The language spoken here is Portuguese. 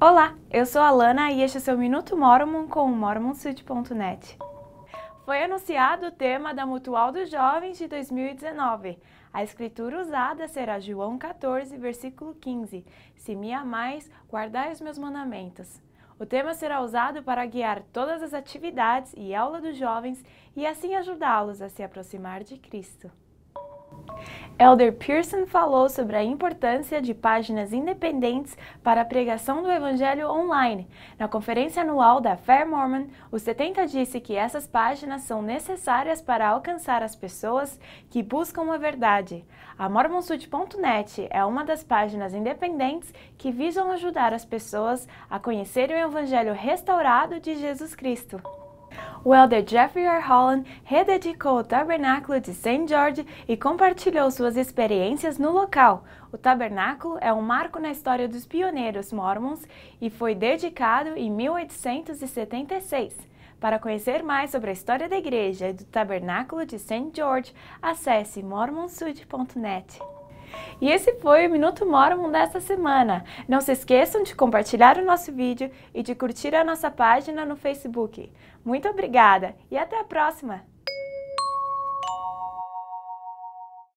Olá, eu sou a Lana e este é seu Minuto Mormon com o mormonsuit.net. Foi anunciado o tema da Mutual dos Jovens de 2019. A escritura usada será João 14, versículo 15. Se me amais, guardai os meus mandamentos. O tema será usado para guiar todas as atividades e aula dos jovens e assim ajudá-los a se aproximar de Cristo. Elder Pearson falou sobre a importância de páginas independentes para a pregação do Evangelho online. Na conferência anual da Fair Mormon, o 70 disse que essas páginas são necessárias para alcançar as pessoas que buscam a verdade. A MormonSud.net é uma das páginas independentes que visam ajudar as pessoas a conhecerem o Evangelho restaurado de Jesus Cristo. O elder Jeffrey R. Holland rededicou o tabernáculo de St. George e compartilhou suas experiências no local. O tabernáculo é um marco na história dos pioneiros mormons e foi dedicado em 1876. Para conhecer mais sobre a história da igreja e do tabernáculo de St. George, acesse mormonsud.net. E esse foi o Minuto Mormon desta semana. Não se esqueçam de compartilhar o nosso vídeo e de curtir a nossa página no Facebook. Muito obrigada e até a próxima!